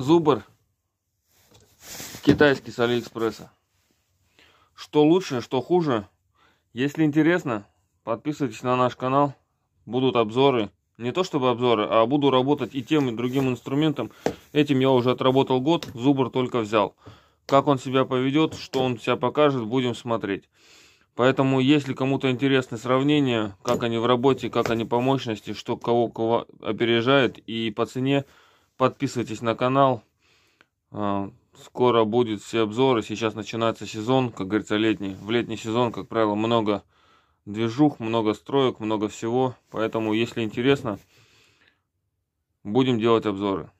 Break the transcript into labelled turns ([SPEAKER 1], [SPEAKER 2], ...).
[SPEAKER 1] Зубр китайский с Алиэкспресса. Что лучше, что хуже. Если интересно, подписывайтесь на наш канал. Будут обзоры. Не то чтобы обзоры, а буду работать и тем, и другим инструментом. Этим я уже отработал год, Зубр только взял. Как он себя поведет, что он себя покажет, будем смотреть. Поэтому, если кому-то интересны сравнения, как они в работе, как они по мощности, что кого, кого опережает и по цене, подписывайтесь на канал. А, скоро будут все обзоры. Сейчас начинается сезон, как говорится, летний. В летний сезон, как правило, много движух, много строек, много всего. Поэтому, если интересно, будем делать обзоры.